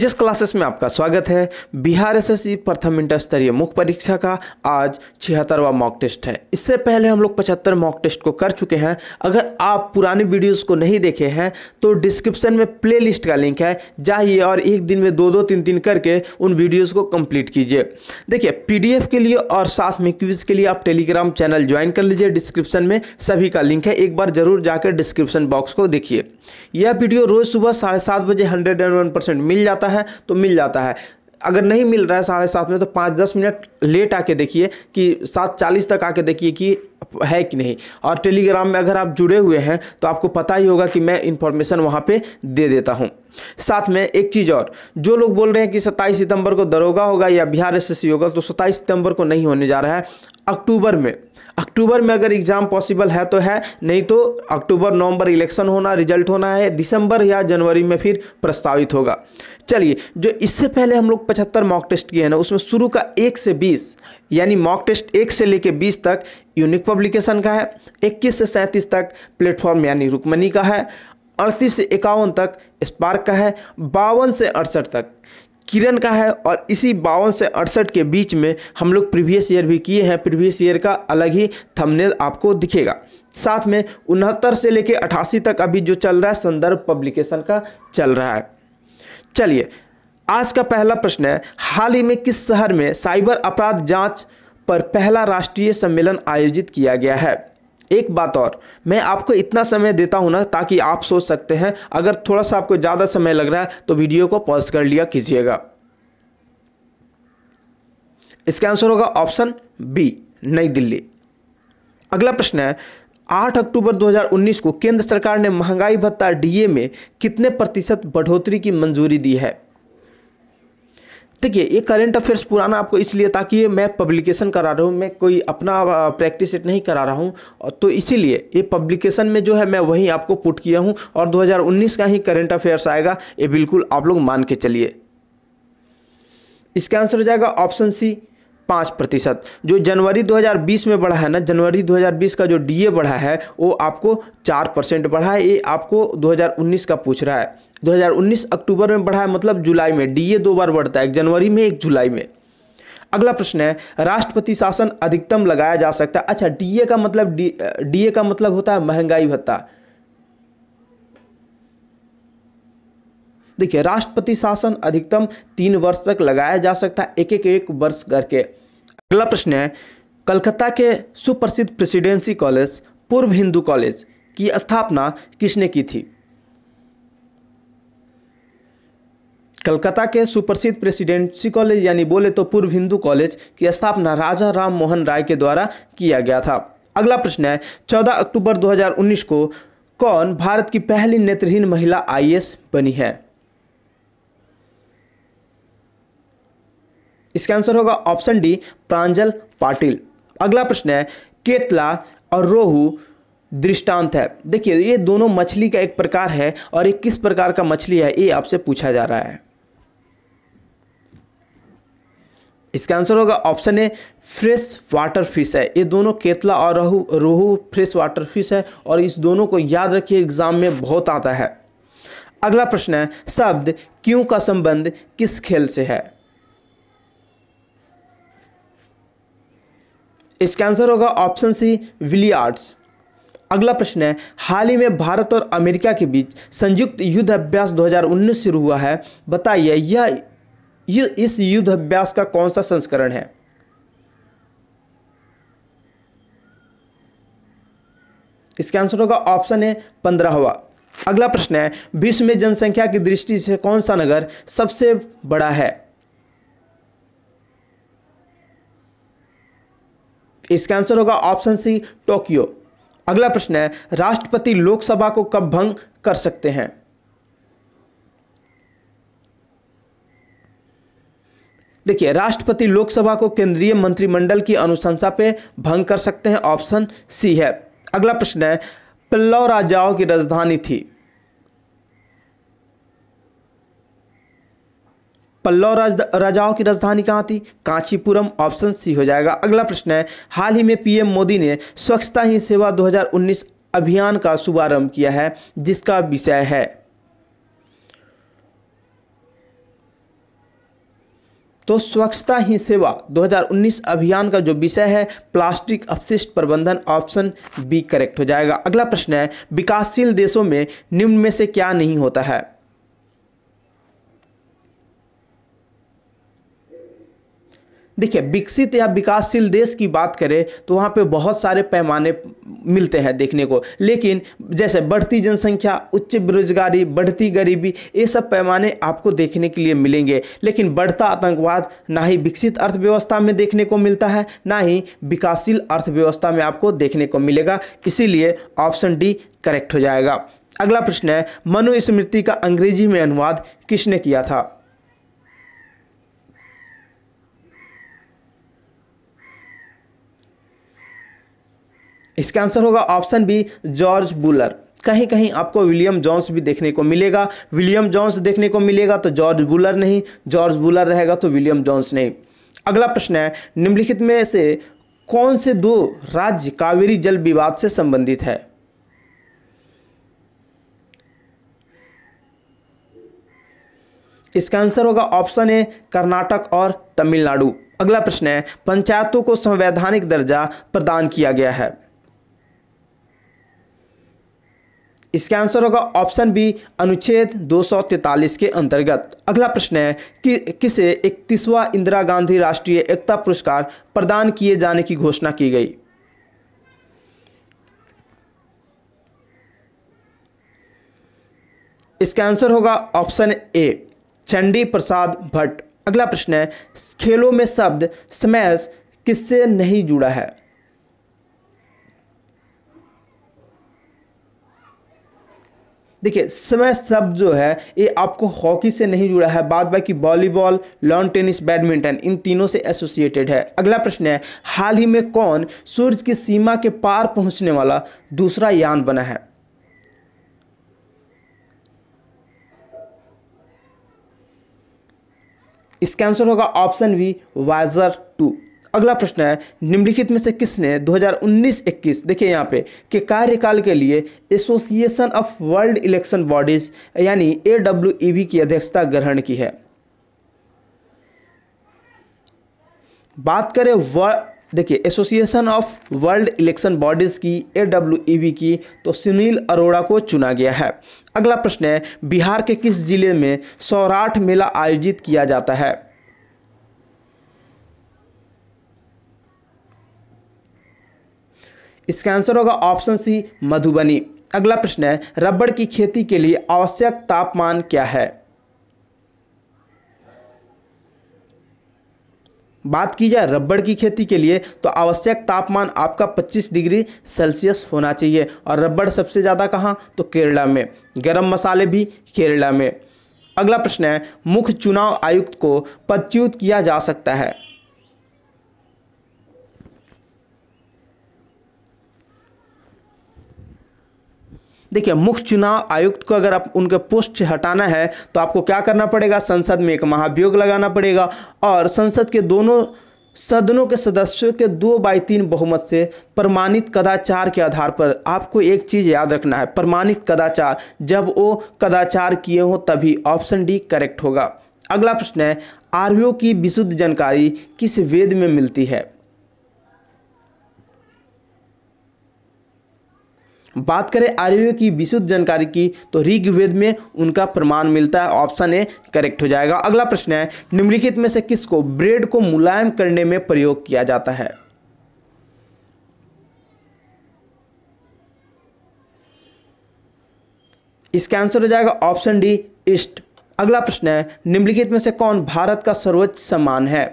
जिस क्लासेस में आपका स्वागत है बिहार एसएससी प्रथम इंटर स्तरीय मुख्य परीक्षा का आज छिहत्तरवा मॉक टेस्ट है इससे पहले हम लोग पचहत्तर मॉक टेस्ट को कर चुके हैं अगर आप पुराने वीडियोस को नहीं देखे हैं तो डिस्क्रिप्शन में प्लेलिस्ट का लिंक है जाइए और एक दिन में दो दो तीन तीन करके उन वीडियोज़ को कंप्लीट कीजिए देखिए पी के लिए और साथ में क्विज के लिए आप टेलीग्राम चैनल ज्वाइन कर लीजिए डिस्क्रिप्शन में सभी का लिंक है एक बार जरूर जाकर डिस्क्रिप्शन बॉक्स को देखिए यह वीडियो रोज़ सुबह साढ़े बजे हंड्रेड मिल जाता है जाता है तो मिल जाता है अगर नहीं मिल रहा है साढ़े सात में तो पाँच दस मिनट लेट आके देखिए कि सात चालीस तक आके देखिए कि है कि नहीं और टेलीग्राम में अगर आप जुड़े हुए हैं तो आपको पता ही होगा कि मैं इन्फॉर्मेशन वहाँ पे दे देता हूँ साथ में एक चीज़ और जो लोग बोल रहे हैं कि सत्ताईस सितंबर को दरोगा होगा या बिहार एस होगा तो सत्ताईस सितंबर को नहीं होने जा रहा है अक्टूबर में अक्टूबर में अगर एग्ज़ाम पॉसिबल है तो है नहीं तो अक्टूबर नवंबर इलेक्शन होना रिजल्ट होना है दिसंबर या जनवरी में फिर प्रस्तावित होगा चलिए जो इससे पहले हम लोग पचहत्तर मॉक टेस्ट किए हैं ना उसमें शुरू का एक से बीस यानी मॉक टेस्ट एक से लेके बीस तक यूनिक पब्लिकेशन का है इक्कीस से सैंतीस तक प्लेटफॉर्म यानी रुकमनी का है अड़तीस से इक्यावन तक स्पार्क का है बावन से अड़सठ तक किरण का है और इसी बावन से अड़सठ के बीच में हम लोग प्रीवियस ईयर भी किए हैं प्रीवियस ईयर का अलग ही थंबनेल आपको दिखेगा साथ में उनहत्तर से लेकर अठासी तक अभी जो चल रहा है संदर्भ पब्लिकेशन का चल रहा है चलिए आज का पहला प्रश्न है हाल ही में किस शहर में साइबर अपराध जांच पर पहला राष्ट्रीय सम्मेलन आयोजित किया गया है एक बात और मैं आपको इतना समय देता हूँ ना ताकि आप सोच सकते हैं अगर थोड़ा सा आपको ज़्यादा समय लग रहा है तो वीडियो को पॉज कर लिया कीजिएगा इसका आंसर होगा ऑप्शन बी नई दिल्ली अगला प्रश्न है 8 अक्टूबर 2019 को केंद्र सरकार ने महंगाई भत्ता डीए में कितने प्रतिशत बढ़ोतरी की मंजूरी दी है देखिए ये करंट अफेयर्स पुराना आपको इसलिए ताकि ये मैं पब्लिकेशन करा रहा हूँ मैं कोई अपना प्रैक्टिस सेट नहीं करा रहा हूँ तो इसीलिए ये पब्लिकेशन में जो है मैं वही आपको पुट किया हूँ और 2019 का ही करंट अफेयर्स आएगा ये बिल्कुल आप लोग मान के चलिए इसका आंसर हो जाएगा ऑप्शन सी पाँच प्रतिशत जो जनवरी 2020 में बढ़ा है ना जनवरी 2020 का जो डीए बढ़ा है वो आपको चार परसेंट बढ़ा है ये आपको 2019 का पूछ रहा है 2019 अक्टूबर में बढ़ा है मतलब जुलाई में डीए दो बार बढ़ता है एक जनवरी में एक जुलाई में अगला प्रश्न है राष्ट्रपति शासन अधिकतम लगाया जा सकता है अच्छा डीए का मतलब डीए का मतलब होता है महंगाई भत्ता देखिए राष्ट्रपति शासन अधिकतम तीन वर्ष तक लगाया जा सकता है एक एक एक वर्ष करके अगला प्रश्न है कलकत्ता के सुप्रसिद्ध प्रेसिडेंसी कॉलेज पूर्व हिंदू कॉलेज की स्थापना किसने की थी कलकत्ता के सुप्रसिद्ध प्रेसिडेंसी कॉलेज यानी बोले तो पूर्व हिंदू कॉलेज की स्थापना राजा राम मोहन राय के द्वारा किया गया था अगला प्रश्न है 14 अक्टूबर 2019 को कौन भारत की पहली नेत्रहीन महिला आईएएस बनी है इसका आंसर होगा ऑप्शन डी प्रांजल पाटिल अगला प्रश्न है केतला और रोहू दृष्टांत है देखिए ये दोनों मछली का एक प्रकार है और ये किस प्रकार का मछली है ये आपसे पूछा जा रहा है इसका आंसर होगा option A fresh water fish है ये दोनों केतला और रोहू रोहू फ्रेश वाटर फिश है और इस दोनों को याद रखिए एग्जाम में बहुत आता है अगला प्रश्न है शब्द क्यों का संबंध किस खेल से है इसका आंसर होगा ऑप्शन सी विलियार्ड्स अगला प्रश्न है हाल ही में भारत और अमेरिका के बीच संयुक्त युद्ध अभ्यास 2019 शुरू हुआ है बताइए यह ये इस युद्ध अभ्यास का कौन सा संस्करण है इसका आंसर होगा ऑप्शन है पंद्रहवा अगला प्रश्न है विश्व में जनसंख्या की दृष्टि से कौन सा नगर सबसे बड़ा है इसका आंसर होगा ऑप्शन सी टोक्यो अगला प्रश्न है राष्ट्रपति लोकसभा को कब भंग कर सकते हैं देखिए राष्ट्रपति लोकसभा को केंद्रीय मंत्रिमंडल की अनुशंसा पे भंग कर सकते हैं ऑप्शन सी है अगला प्रश्न है पल्लव राजाओं की राजधानी थी पल्लव राज, राजाओं की राजधानी कहाँ थी कांचीपुरम ऑप्शन सी हो जाएगा अगला प्रश्न है हाल ही में पीएम मोदी ने स्वच्छता ही सेवा 2019 अभियान का शुभारंभ किया है जिसका विषय है तो स्वच्छता ही सेवा 2019 अभियान का जो विषय है प्लास्टिक अपशिष्ट प्रबंधन ऑप्शन बी करेक्ट हो जाएगा अगला प्रश्न है विकासशील देशों में निम्न में से क्या नहीं होता है देखिए विकसित या विकासशील देश की बात करें तो वहाँ पे बहुत सारे पैमाने मिलते हैं देखने को लेकिन जैसे बढ़ती जनसंख्या उच्च बेरोजगारी बढ़ती गरीबी ये सब पैमाने आपको देखने के लिए मिलेंगे लेकिन बढ़ता आतंकवाद ना ही विकसित अर्थव्यवस्था में देखने को मिलता है ना ही विकासशील अर्थव्यवस्था में आपको देखने को मिलेगा इसीलिए ऑप्शन डी करेक्ट हो जाएगा अगला प्रश्न है मनुस्मृति का अंग्रेजी में अनुवाद किसने किया था इसका आंसर होगा ऑप्शन बी जॉर्ज बुलर कहीं कहीं आपको विलियम जॉन्स भी देखने को मिलेगा विलियम जॉन्स देखने को मिलेगा तो जॉर्ज बुलर नहीं जॉर्ज बुलर रहेगा तो विलियम जॉन्स नहीं अगला प्रश्न है निम्नलिखित में से कौन से दो राज्य कावेरी जल विवाद से संबंधित है इसका आंसर होगा ऑप्शन ए कर्नाटक और तमिलनाडु अगला प्रश्न है पंचायतों को संवैधानिक दर्जा प्रदान किया गया है इसका आंसर होगा ऑप्शन बी अनुच्छेद 243 के अंतर्गत अगला प्रश्न है कि किसे इकतीसवां इंदिरा गांधी राष्ट्रीय एकता पुरस्कार प्रदान किए जाने की घोषणा की गई इसका आंसर होगा ऑप्शन ए चंडी प्रसाद भट्ट अगला प्रश्न है खेलों में शब्द स्मैश किससे नहीं जुड़ा है देखिए समय शब्द जो है ये आपको हॉकी से नहीं जुड़ा है बाद बाकी वॉलीबॉल लॉन टेनिस बैडमिंटन इन तीनों से एसोसिएटेड है अगला प्रश्न है हाल ही में कौन सूर्य की सीमा के पार पहुंचने वाला दूसरा यान बना है इसका आंसर होगा ऑप्शन वी वाइजर टू अगला प्रश्न है निम्नलिखित में से किसने 2019-21 देखिए यहाँ पे कि कार्यकाल के लिए association of world election bodies यानी ए e की अध्यक्षता ग्रहण की है बात करें देखिए association of world election bodies की ए e की तो सुनील अरोड़ा को चुना गया है अगला प्रश्न है बिहार के किस जिले में सौराठ मेला आयोजित किया जाता है इसका आंसर होगा ऑप्शन सी मधुबनी अगला प्रश्न है रबड़ की खेती के लिए आवश्यक तापमान क्या है बात की जाए रबड़ की खेती के लिए तो आवश्यक तापमान आपका 25 डिग्री सेल्सियस होना चाहिए और रबड़ सबसे ज़्यादा कहाँ तो केरला में गरम मसाले भी केरला में अगला प्रश्न है मुख्य चुनाव आयुक्त को पदच्युत किया जा सकता है देखिए मुख्य चुनाव आयुक्त को अगर आप उनके पोस्ट से हटाना है तो आपको क्या करना पड़ेगा संसद में एक महाभियोग लगाना पड़ेगा और संसद के दोनों सदनों के सदस्यों के दो बाई तीन बहुमत से प्रमाणित कदाचार के आधार पर आपको एक चीज़ याद रखना है प्रमाणित कदाचार जब वो कदाचार किए हों तभी ऑप्शन डी करेक्ट होगा अगला प्रश्न है आरवीओ की विशुद्ध जानकारी किस वेद में मिलती है बात करें आयुर्वेद की विशुद्ध जानकारी की तो ऋग्वेद में उनका प्रमाण मिलता है ऑप्शन ए करेक्ट हो जाएगा अगला प्रश्न है निम्नलिखित में से किसको ब्रेड को मुलायम करने में प्रयोग किया जाता है इसका आंसर हो जाएगा ऑप्शन डी ईस्ट अगला प्रश्न है निम्नलिखित में से कौन भारत का सर्वोच्च सम्मान है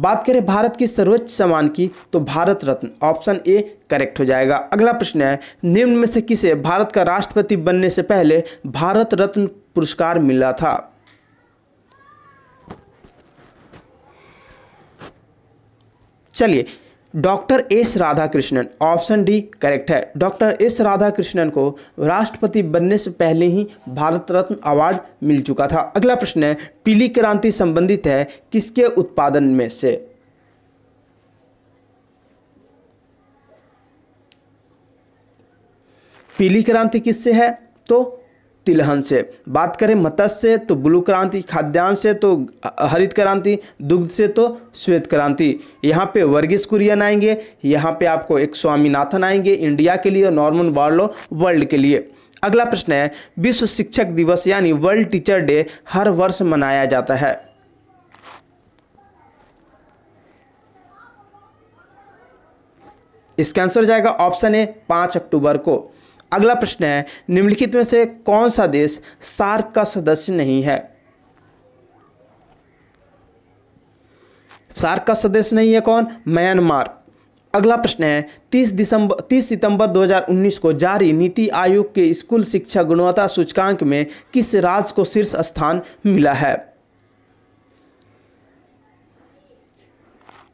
बात करें भारत की सर्वोच्च सम्मान की तो Bharat Ratna option A correct हो जाएगा अगला प्रश्न है निम्न में से किसे भारत का राष्ट्रपति बनने से पहले भारत रत्न पुरस्कार मिला था चलिए doctor S Radhakrishnan option D correct है डॉक्टर एस राधाकृष्णन को राष्ट्रपति बनने से पहले ही भारत रत्न अवार्ड मिल चुका था अगला प्रश्न है पीली क्रांति संबंधित है किसके उत्पादन में से पीली क्रांति किससे है तो तिलहन से बात करें मत्स्य तो ब्लू क्रांति खाद्यान्न से तो हरित क्रांति दुग्ध से तो श्वेत क्रांति यहाँ पे वर्गीस कुरियन आएंगे यहाँ पे आपको एक स्वामीनाथन आएंगे इंडिया के लिए और नॉर्मन वार्लो वर्ल्ड के लिए अगला प्रश्न है विश्व शिक्षक दिवस यानी वर्ल्ड टीचर डे हर वर्ष मनाया जाता है इसका आंसर जाएगा ऑप्शन ए पाँच अक्टूबर को अगला प्रश्न है निम्नलिखित में से कौन सा देश सार्क का सदस्य नहीं है सार्क का सदस्य नहीं है कौन म्यांमार अगला प्रश्न है 30 दिसंबर 30 सितंबर 2019 को जारी नीति आयोग के स्कूल शिक्षा गुणवत्ता सूचकांक में किस राज्य को शीर्ष स्थान मिला है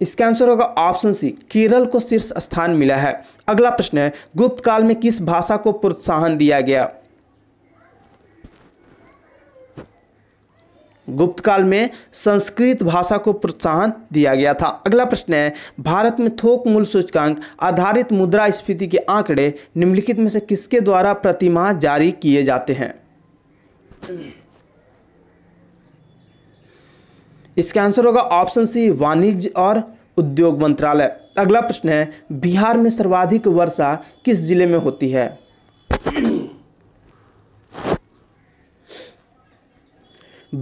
इसका आंसर होगा ऑप्शन सी केरल को शीर्ष स्थान मिला है अगला प्रश्न है गुप्त काल में किस भाषा को प्रोत्साहन दिया गया गुप्त काल में संस्कृत भाषा को प्रोत्साहन दिया गया था अगला प्रश्न है भारत में थोक मूल सूचकांक आधारित मुद्रा स्फीति के आंकड़े निम्नलिखित में से किसके द्वारा प्रतिमाह जारी किए जाते हैं इसका आंसर होगा ऑप्शन सी वाणिज्य और उद्योग मंत्रालय अगला प्रश्न है बिहार में सर्वाधिक वर्षा किस जिले में होती है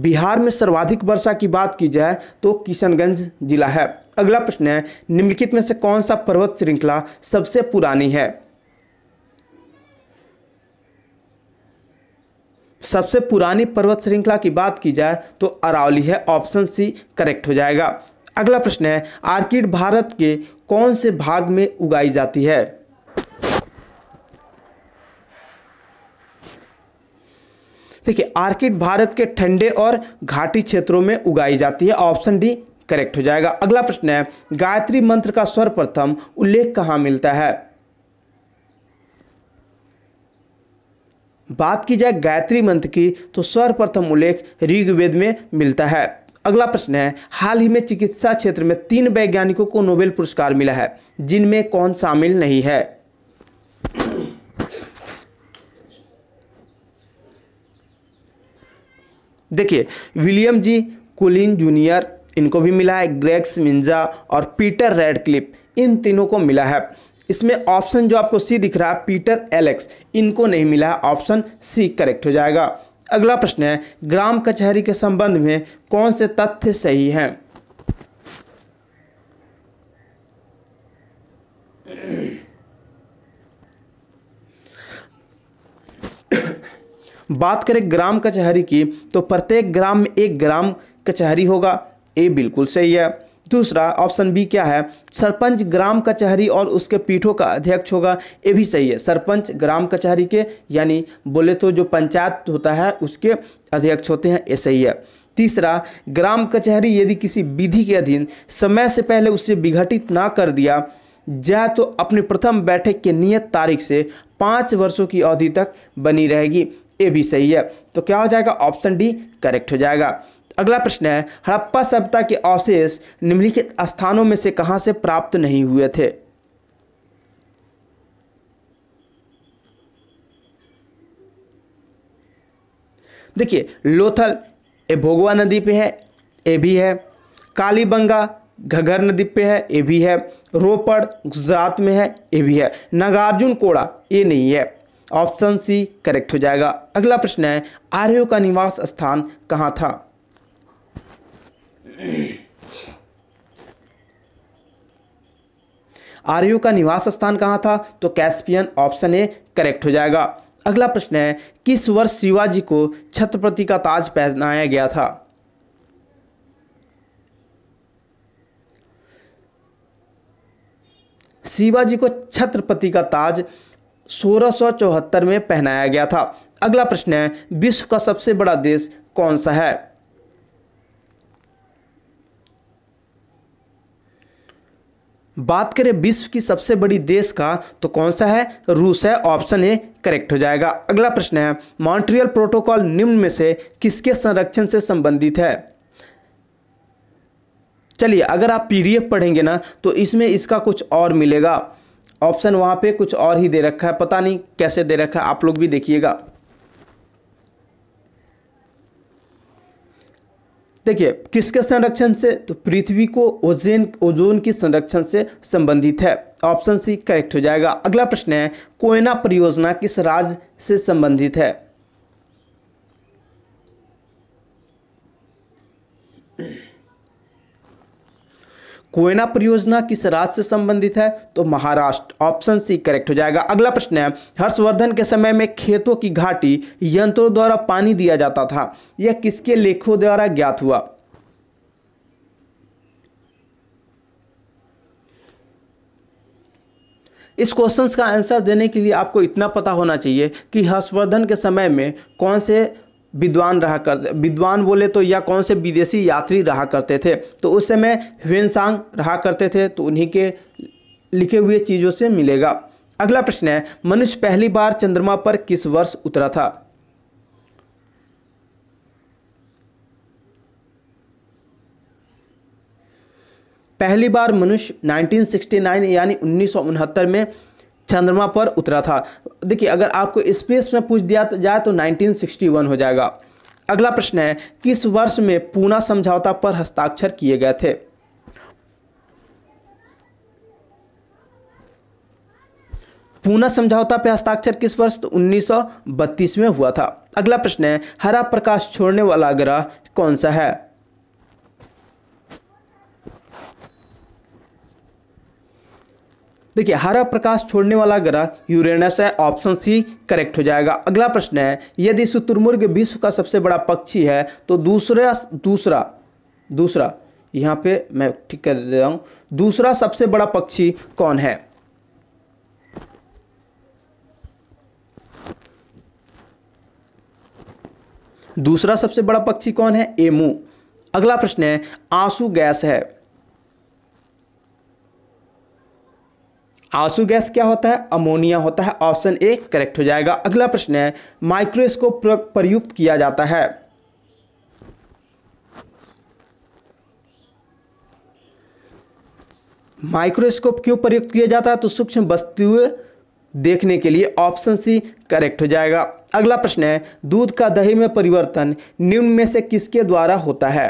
बिहार में सर्वाधिक वर्षा की बात की जाए तो किशनगंज जिला है अगला प्रश्न है निम्नलिखित में से कौन सा पर्वत श्रृंखला सबसे पुरानी है सबसे पुरानी पर्वत श्रृंखला की बात की जाए तो अरावली है ऑप्शन सी करेक्ट हो जाएगा अगला प्रश्न है आर्किड भारत के कौन से भाग में उगाई जाती है देखिए आर्किड भारत के ठंडे और घाटी क्षेत्रों में उगाई जाती है ऑप्शन डी करेक्ट हो जाएगा अगला प्रश्न है गायत्री मंत्र का सर्वप्रथम उल्लेख कहाँ मिलता है बात की जाए गायत्री मंत्र की तो सर्वप्रथम उल्लेख ऋग्वेद में मिलता है अगला प्रश्न है हाल ही में चिकित्सा क्षेत्र में तीन वैज्ञानिकों को नोबेल पुरस्कार मिला है जिनमें कौन शामिल नहीं है देखिए विलियम जी कुलिन जूनियर इनको भी मिला है ग्रेग्स मिंजा और पीटर रेडक्लिप इन तीनों को मिला है इसमें ऑप्शन जो आपको सी दिख रहा है पीटर एलेक्स इनको नहीं मिला है ऑप्शन सी करेक्ट हो जाएगा अगला प्रश्न है ग्राम कचहरी के संबंध में कौन से तथ्य सही हैं बात करें ग्राम कचहरी की तो प्रत्येक ग्राम में एक ग्राम कचहरी होगा ये बिल्कुल सही है दूसरा ऑप्शन बी क्या है सरपंच ग्राम कचहरी और उसके पीठों का अध्यक्ष होगा ये भी सही है सरपंच ग्राम कचहरी के यानी बोले तो जो पंचायत होता है उसके अध्यक्ष होते हैं ये सही है तीसरा ग्राम कचहरी यदि किसी विधि के अधीन समय से पहले उससे विघटित ना कर दिया जाए तो अपनी प्रथम बैठक के नियत तारीख से पाँच वर्षों की अवधि तक बनी रहेगी ये भी सही है तो क्या हो जाएगा ऑप्शन डी करेक्ट हो जाएगा अगला प्रश्न है हड़प्पा सभ्यता के अवशेष निम्नलिखित स्थानों में से कहां से प्राप्त नहीं हुए थे देखिए लोथल ये भोगवा नदी पे है ये भी है कालीबंगा घघर नदी पे है ये भी है रोपड़ गुजरात में है ये भी है नागार्जुन कोड़ा ये नहीं है ऑप्शन सी करेक्ट हो जाएगा अगला प्रश्न है आर्यो का निवास स्थान कहाँ था आर्यो का निवास स्थान कहाँ था तो कैस्पियन ऑप्शन ए करेक्ट हो जाएगा अगला प्रश्न है किस वर्ष शिवाजी को छत्रपति का ताज पहनाया गया था शिवाजी को छत्रपति का ताज सोलह में पहनाया गया था अगला प्रश्न है विश्व का सबसे बड़ा देश कौन सा है बात करें विश्व की सबसे बड़ी देश का तो कौन सा है रूस है ऑप्शन ए करेक्ट हो जाएगा अगला प्रश्न है मॉन्ट्रियल प्रोटोकॉल निम्न में से किसके संरक्षण से संबंधित है चलिए अगर आप पीडीएफ पढ़ेंगे ना तो इसमें इसका कुछ और मिलेगा ऑप्शन वहाँ पे कुछ और ही दे रखा है पता नहीं कैसे दे रखा है आप लोग भी देखिएगा देखिए किसके संरक्षण से तो पृथ्वी को ओजेन ओजोन की संरक्षण से संबंधित है ऑप्शन सी करेक्ट हो जाएगा अगला प्रश्न है कोयना परियोजना किस राज्य से संबंधित है कोयना परियोजना किस राज्य से संबंधित है तो महाराष्ट्र ऑप्शन सी करेक्ट हो जाएगा अगला प्रश्न है हर्षवर्धन के समय में खेतों की घाटी यंत्रों द्वारा पानी दिया जाता था यह किसके लेखों द्वारा ज्ञात हुआ इस क्वेश्चन का आंसर देने के लिए आपको इतना पता होना चाहिए कि हर्षवर्धन के समय में कौन से विद्वान रहा कर विद्वान बोले तो या कौन से विदेशी यात्री रहा करते थे तो उस समय ह्वेनसांग रहा करते थे तो उन्हीं के लिखे हुए चीज़ों से मिलेगा अगला प्रश्न है मनुष्य पहली बार चंद्रमा पर किस वर्ष उतरा था पहली बार मनुष्य 1969 यानी उन्नीस में चंद्रमा पर उतरा था देखिए अगर आपको स्पेस में पूछ दिया तो जाए तो 1961 हो जाएगा अगला प्रश्न है किस वर्ष में पूना समझौता पर हस्ताक्षर किए गए थे पूना समझौता पर हस्ताक्षर किस वर्ष तो 1932 में हुआ था अगला प्रश्न है हरा प्रकाश छोड़ने वाला ग्रह कौन सा है देखिए हरा प्रकाश छोड़ने वाला ग्रह यूरेनस है ऑप्शन सी करेक्ट हो जाएगा अगला प्रश्न है यदि शुतुर्मुर्ग विश्व का सबसे बड़ा पक्षी है तो दूसरा दूसरा दूसरा यहाँ पे मैं ठीक कर दे रहा हूँ दूसरा सबसे बड़ा पक्षी कौन है दूसरा सबसे बड़ा पक्षी कौन है एमू अगला प्रश्न है आंसू गैस है आंसू गैस क्या होता है अमोनिया होता है ऑप्शन ए करेक्ट हो जाएगा अगला प्रश्न है माइक्रोस्कोप प्रयुक्त किया जाता है माइक्रोस्कोप क्यों प्रयुक्त किया जाता है तो सूक्ष्म वस्तु देखने के लिए ऑप्शन सी करेक्ट हो जाएगा अगला प्रश्न है दूध का दही में परिवर्तन निम्न में से किसके द्वारा होता है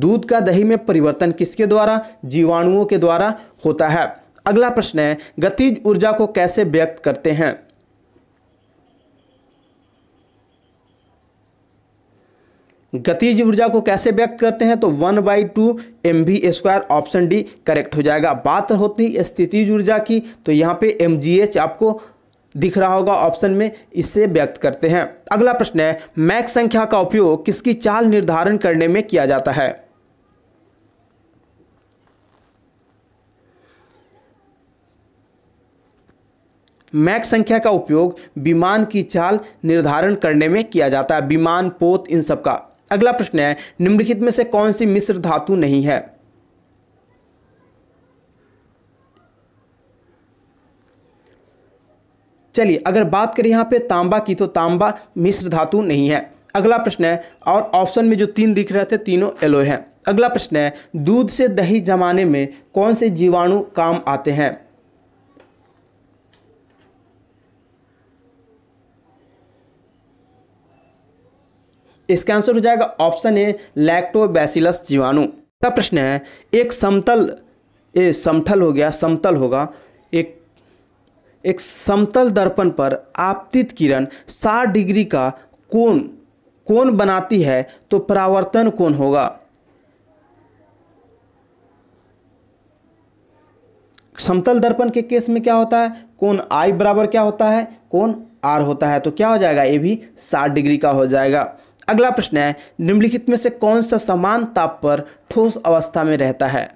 दूध का दही में परिवर्तन किसके द्वारा जीवाणुओं के द्वारा होता है अगला प्रश्न है गतिज ऊर्जा को कैसे व्यक्त करते हैं गतिज ऊर्जा को कैसे व्यक्त करते हैं तो one by two M B square option D correct हो जाएगा बात होती है स्थिति ऊर्जा की तो यहाँ पे एम जी एच आपको दिख रहा होगा ऑप्शन में इससे व्यक्त करते हैं अगला प्रश्न है मैक संख्या का उपयोग किसकी चाल निर्धारण करने में किया जाता है मैक संख्या का उपयोग विमान की चाल निर्धारण करने में किया जाता है विमान पोत इन सब का अगला प्रश्न है निम्नलिखित में से कौन सी मिश्र धातु नहीं है चलिए अगर बात करें यहां पे तांबा की तो तांबा मिश्र धातु नहीं है अगला प्रश्न है और ऑप्शन में जो तीन दिख रहे थे तीनों एलो हैं अगला प्रश्न है दूध से दही जमाने में कौन से जीवाणु काम आते हैं इसका आंसर हो जाएगा ऑप्शन ए लैक्टोबैसिलस जीवाणु का प्रश्न है एक समतल ए समतल हो गया समतल होगा एक एक समतल दर्पण पर आपतित किरण 60 डिग्री का कोण कोण बनाती है तो परावर्तन कोण होगा समतल दर्पण के केस में क्या होता है कोण आई बराबर क्या होता है कोण आर होता है तो क्या हो जाएगा ये भी 60 डिग्री का हो जाएगा अगला प्रश्न है निम्नलिखित में से कौन सा समान ताप पर ठोस अवस्था में रहता है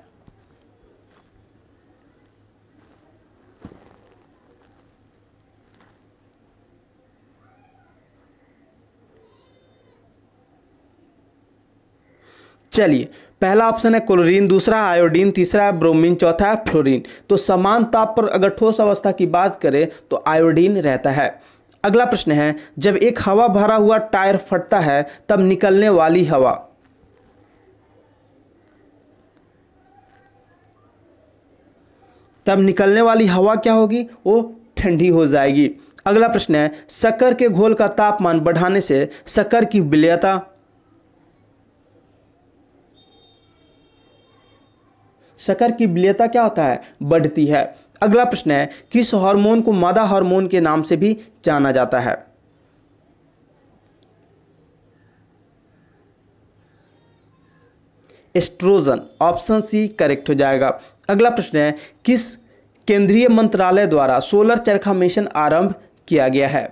चलिए पहला ऑप्शन है क्लोरीन दूसरा आयोडीन तीसरा है ब्रोमीन चौथा है फ्लोरीन तो समान ताप पर अगर ठोस अवस्था की बात करें तो आयोडीन रहता है अगला प्रश्न है जब एक हवा भरा हुआ टायर फटता है तब निकलने वाली हवा तब निकलने वाली हवा क्या होगी वो ठंडी हो जाएगी अगला प्रश्न है शक्कर के घोल का तापमान बढ़ाने से शक्कर की विलयता शक्कर की विलयता क्या होता है बढ़ती है अगला प्रश्न है किस हार्मोन को मादा हार्मोन के नाम से भी जाना जाता है एस्ट्रोजन ऑप्शन सी करेक्ट हो जाएगा अगला प्रश्न है किस केंद्रीय मंत्रालय द्वारा सोलर चरखा मिशन आरंभ किया गया है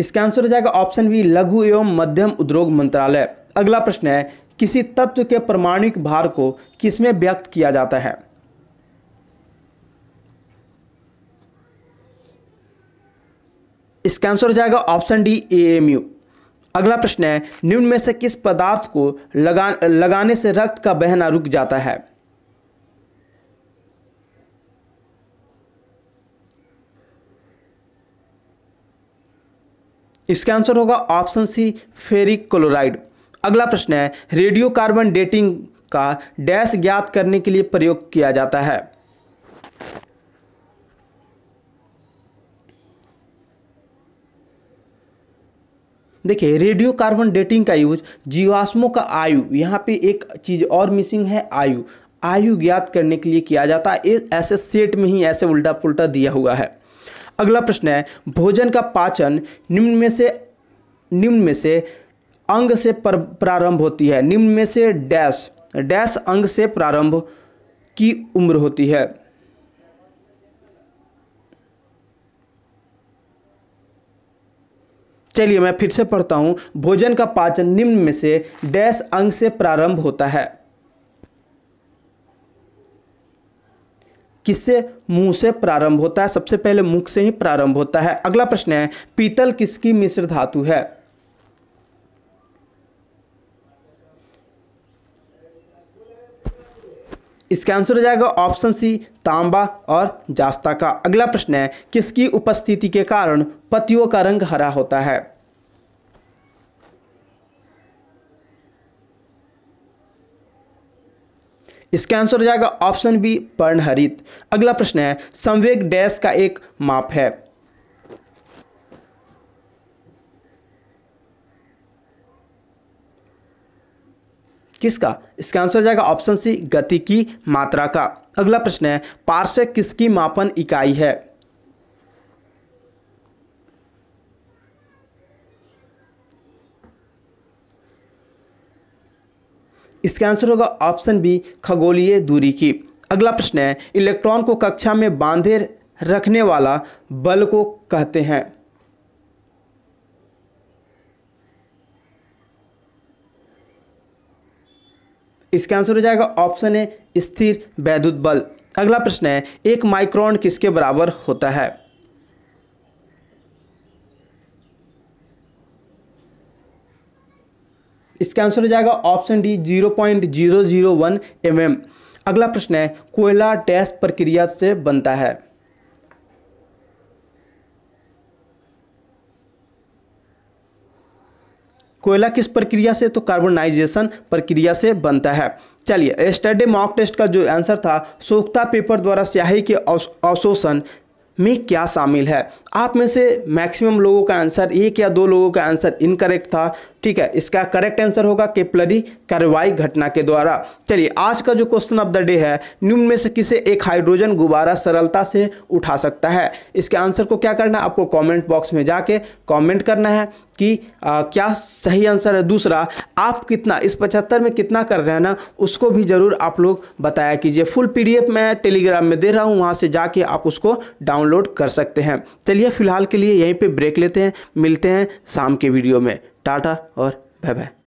इसका आंसर हो जाएगा ऑप्शन बी लघु एवं मध्यम उद्योग मंत्रालय अगला प्रश्न है किसी तत्व के प्रमाणिक भार को किसमें व्यक्त किया जाता है इसका आंसर हो जाएगा option D A M U अगला प्रश्न है निम्न में से किस पदार्थ को लगा लगाने से रक्त का बहना रुक जाता है इसका आंसर होगा ऑप्शन सी फेरिक क्लोराइड अगला प्रश्न है रेडियो कार्बन डेटिंग का डैश ज्ञात करने के लिए प्रयोग किया जाता है देखिए रेडियो कार्बन डेटिंग का यूज जीवाश्मों का आयु यहाँ पे एक चीज़ और मिसिंग है आयु आयु ज्ञात करने के लिए किया जाता है ऐसे सेट में ही ऐसे उल्टा पुल्टा दिया हुआ है अगला प्रश्न है भोजन का पाचन निम्न में से निम्न में से अंग से प्रारंभ होती है निम्न में से डैश डैश अंग से प्रारंभ की उम्र होती है चलिए मैं फिर से पढ़ता हूं भोजन का पाचन निम्न में से डैश अंग से प्रारंभ होता है किससे मुंह से प्रारंभ होता है सबसे पहले मुख से ही प्रारंभ होता है अगला प्रश्न है पीतल किसकी मिश्र धातु है इसका आंसर हो जाएगा ऑप्शन सी तांबा और जास्ता का अगला प्रश्न है किसकी उपस्थिति के कारण पतियों का रंग हरा होता है इसका आंसर हो जाएगा ऑप्शन बी पर्णहरित अगला प्रश्न है संवेग डैश का एक माप है किसका इसका आंसर जाएगा ऑप्शन सी गति की मात्रा का अगला प्रश्न है पार्श्व किसकी मापन इकाई है इसका आंसर होगा ऑप्शन बी खगोलीय दूरी की अगला प्रश्न है इलेक्ट्रॉन को कक्षा में बांधे रखने वाला बल को कहते हैं इसका आंसर हो जाएगा ऑप्शन ए स्थिर वैद्युत बल अगला प्रश्न है एक माइक्रोन किसके बराबर होता है इसका आंसर हो जाएगा option D zero point zero zero one M M अगला प्रश्न है कोयला टेस्ट प्रक्रिया से बनता है कोयला किस प्रक्रिया से तो कार्बोनाइजेशन प्रक्रिया से बनता है चलिए स्टडी मॉक टेस्ट का जो आंसर था सोखता पेपर द्वारा स्याही के अवशोषण में क्या शामिल है आप में से मैक्सिमम लोगों का आंसर एक या दो लोगों का आंसर इनकरेक्ट था ठीक है इसका करेक्ट आंसर होगा केपलरी कार्रवाई घटना के द्वारा चलिए आज का जो क्वेश्चन ऑफ द डे है निम्न में से किसे एक हाइड्रोजन गुब्बारा सरलता से उठा सकता है इसके आंसर को क्या करना है आपको कमेंट बॉक्स में जाके कमेंट करना है कि आ, क्या सही आंसर है दूसरा आप कितना इस पचहत्तर में कितना कर रहे हैं ना उसको भी ज़रूर आप लोग बताया कीजिए फुल पी मैं टेलीग्राम में दे रहा हूँ वहाँ से जाके आप उसको डाउनलोड कर सकते हैं चलिए फिलहाल के लिए यहीं पर ब्रेक लेते हैं मिलते हैं शाम के वीडियो में टाटा और बाय बाय